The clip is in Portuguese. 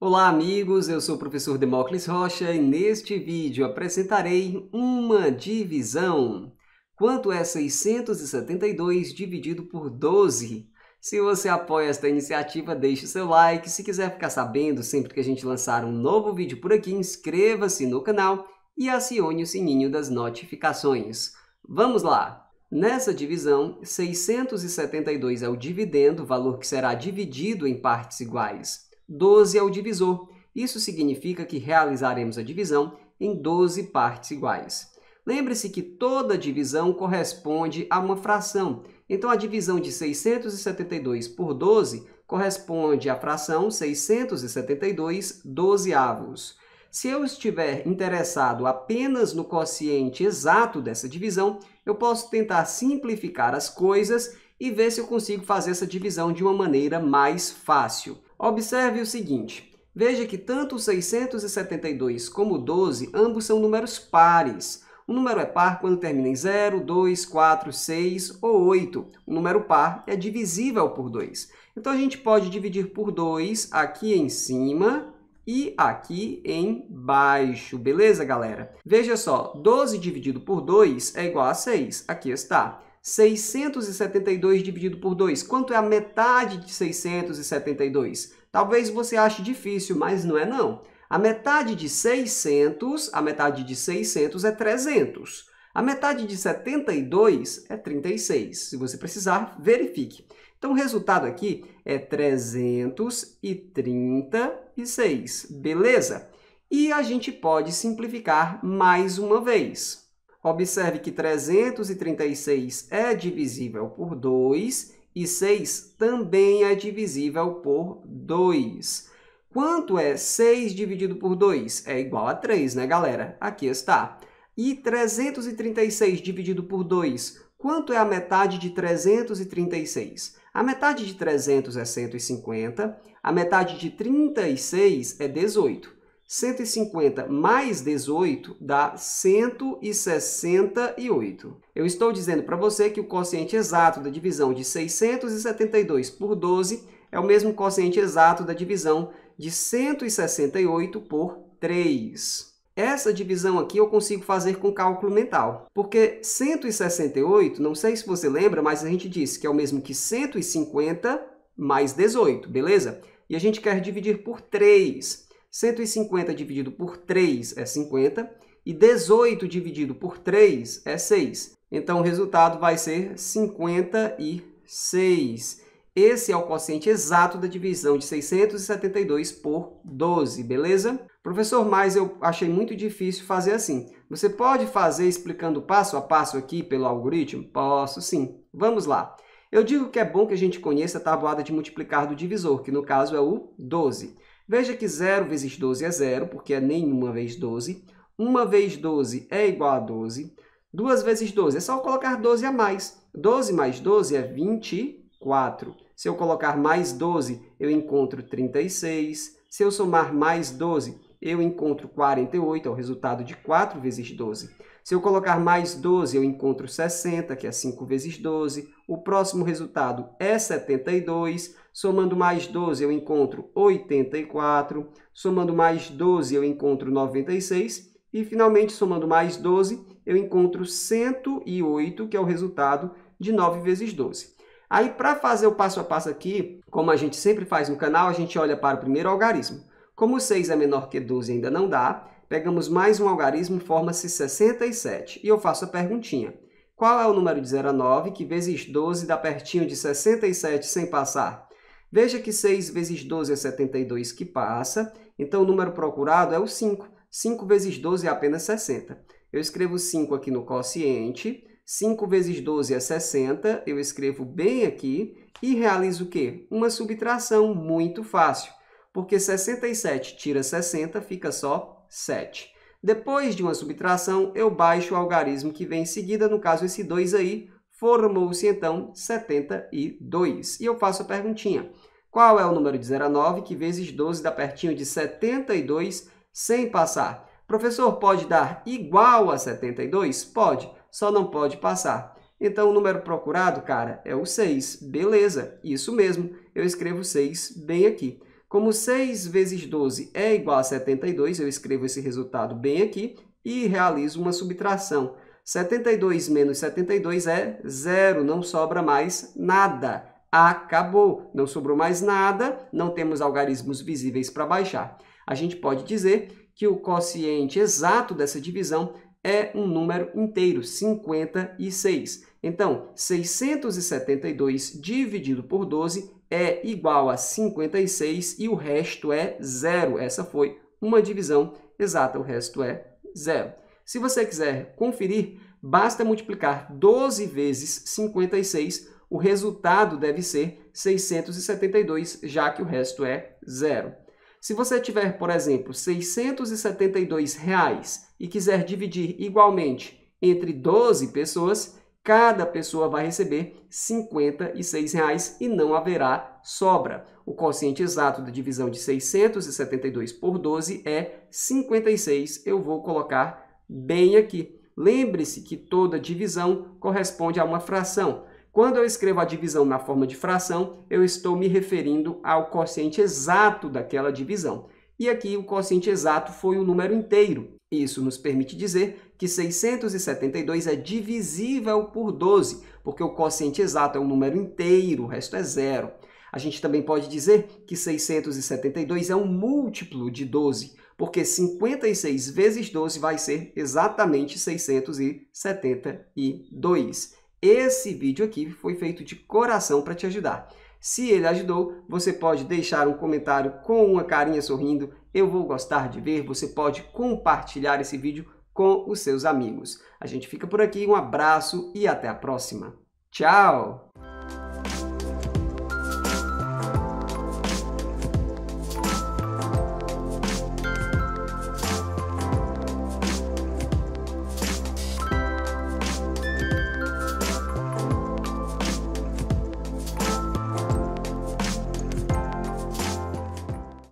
Olá amigos, eu sou o professor Demócles Rocha e neste vídeo apresentarei uma divisão. Quanto é 672 dividido por 12? Se você apoia esta iniciativa, deixe seu like. Se quiser ficar sabendo sempre que a gente lançar um novo vídeo por aqui, inscreva-se no canal e acione o sininho das notificações. Vamos lá! Nessa divisão, 672 é o dividendo, valor que será dividido em partes iguais. 12 é o divisor. Isso significa que realizaremos a divisão em 12 partes iguais. Lembre-se que toda divisão corresponde a uma fração. Então, a divisão de 672 por 12 corresponde à fração 672 dozeavos. Se eu estiver interessado apenas no quociente exato dessa divisão, eu posso tentar simplificar as coisas e ver se eu consigo fazer essa divisão de uma maneira mais fácil. Observe o seguinte, veja que tanto o 672 como o 12, ambos são números pares. Um número é par quando termina em 0, 2, 4, 6 ou 8. O número par é divisível por 2. Então, a gente pode dividir por 2 aqui em cima e aqui embaixo. Beleza, galera? Veja só, 12 dividido por 2 é igual a 6. Aqui está. 672 dividido por 2. Quanto é a metade de 672? Talvez você ache difícil, mas não é não. A metade de 600, a metade de 600 é 300. A metade de 72 é 36. Se você precisar, verifique. Então, o resultado aqui é 336, beleza? E a gente pode simplificar mais uma vez. Observe que 336 é divisível por 2 e 6 também é divisível por 2. Quanto é 6 dividido por 2? É igual a 3, né, galera? Aqui está. E 336 dividido por 2, quanto é a metade de 336? A metade de 300 é 150, a metade de 36 é 18. 150 mais 18 dá 168. Eu estou dizendo para você que o quociente exato da divisão de 672 por 12 é o mesmo quociente exato da divisão de 168 por 3. Essa divisão aqui eu consigo fazer com cálculo mental, porque 168, não sei se você lembra, mas a gente disse que é o mesmo que 150 mais 18, beleza? E a gente quer dividir por 3. 150 dividido por 3 é 50 e 18 dividido por 3 é 6. Então, o resultado vai ser 56. Esse é o quociente exato da divisão de 672 por 12, beleza? Professor, mas eu achei muito difícil fazer assim. Você pode fazer explicando passo a passo aqui pelo algoritmo? Posso sim. Vamos lá. Eu digo que é bom que a gente conheça a tabuada de multiplicar do divisor, que no caso é o 12. Veja que 0 vezes 12 é 0, porque é nenhuma vez 12. 1 vezes 12 é igual a 12. 2 vezes 12 é só colocar 12 a mais. 12 mais 12 é 24. Se eu colocar mais 12, eu encontro 36. Se eu somar mais 12, eu encontro 48, é o resultado de 4 vezes 12. Se eu colocar mais 12, eu encontro 60, que é 5 vezes 12. O próximo resultado é 72. Somando mais 12, eu encontro 84. Somando mais 12, eu encontro 96. E, finalmente, somando mais 12, eu encontro 108, que é o resultado de 9 vezes 12. Aí, para fazer o passo a passo aqui, como a gente sempre faz no canal, a gente olha para o primeiro algarismo. Como 6 é menor que 12 ainda não dá, pegamos mais um algarismo, forma-se 67. E eu faço a perguntinha. Qual é o número de 0 a 9 que vezes 12 dá pertinho de 67 sem passar? Veja que 6 vezes 12 é 72 que passa, então o número procurado é o 5. 5 vezes 12 é apenas 60. Eu escrevo 5 aqui no quociente, 5 vezes 12 é 60, eu escrevo bem aqui e realizo o quê? Uma subtração muito fácil porque 67 tira 60, fica só 7. Depois de uma subtração, eu baixo o algarismo que vem em seguida, no caso esse 2 aí, formou-se então 72. E eu faço a perguntinha, qual é o número de 0 a 9 que vezes 12 dá pertinho de 72 sem passar? Professor, pode dar igual a 72? Pode, só não pode passar. Então, o número procurado, cara, é o 6. Beleza, isso mesmo. Eu escrevo 6 bem aqui. Como 6 vezes 12 é igual a 72, eu escrevo esse resultado bem aqui e realizo uma subtração. 72 menos 72 é zero, não sobra mais nada. Acabou, não sobrou mais nada, não temos algarismos visíveis para baixar. A gente pode dizer que o quociente exato dessa divisão é um número inteiro, 56. Então, 672 dividido por 12 é igual a 56 e o resto é zero. Essa foi uma divisão exata, o resto é zero. Se você quiser conferir, basta multiplicar 12 vezes 56, o resultado deve ser 672, já que o resto é zero. Se você tiver, por exemplo, R$ 672 reais e quiser dividir igualmente entre 12 pessoas, cada pessoa vai receber R$ 56 reais e não haverá sobra. O quociente exato da divisão de 672 por 12 é 56. Eu vou colocar bem aqui. Lembre-se que toda divisão corresponde a uma fração. Quando eu escrevo a divisão na forma de fração, eu estou me referindo ao quociente exato daquela divisão. E aqui o quociente exato foi o número inteiro. Isso nos permite dizer que 672 é divisível por 12, porque o quociente exato é um número inteiro, o resto é zero. A gente também pode dizer que 672 é um múltiplo de 12, porque 56 vezes 12 vai ser exatamente 672. Esse vídeo aqui foi feito de coração para te ajudar. Se ele ajudou, você pode deixar um comentário com uma carinha sorrindo. Eu vou gostar de ver. Você pode compartilhar esse vídeo com os seus amigos. A gente fica por aqui. Um abraço e até a próxima. Tchau!